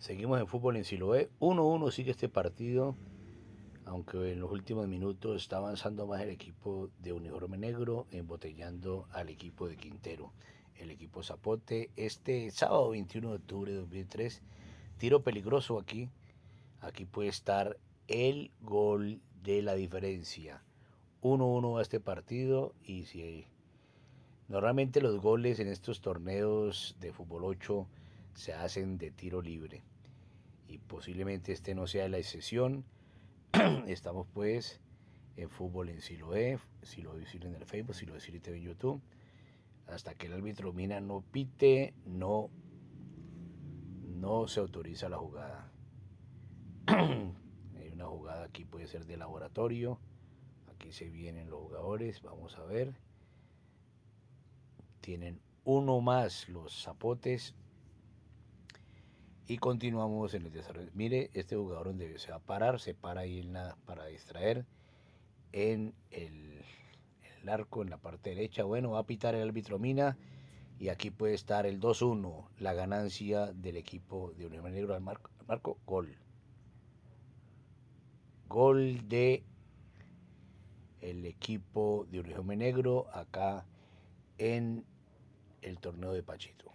Seguimos en fútbol en Siloé. 1-1 sigue este partido, aunque en los últimos minutos está avanzando más el equipo de uniforme negro, embotellando al equipo de Quintero. El equipo Zapote, este sábado 21 de octubre de 2003, tiro peligroso aquí. Aquí puede estar el gol de la diferencia. 1-1 a este partido y si normalmente los goles en estos torneos de fútbol 8 se hacen de tiro libre. Y posiblemente este no sea la excepción. Estamos pues en fútbol en Si lo Siloé en el Facebook, si lo TV en YouTube. Hasta que el árbitro Mina no pite, no, no se autoriza la jugada. Hay una jugada aquí, puede ser de laboratorio. Aquí se vienen los jugadores, vamos a ver. Tienen uno más los zapotes, y continuamos en el desarrollo. Mire, este jugador se va a parar, se para ahí para distraer en el, arco, en la parte derecha. Bueno, va a pitar el árbitro Mina y aquí puede estar el 2-1, la ganancia del equipo de Unión Negro al marco, marco, gol. Gol de el equipo de Unión Negro acá en el torneo de Pachito.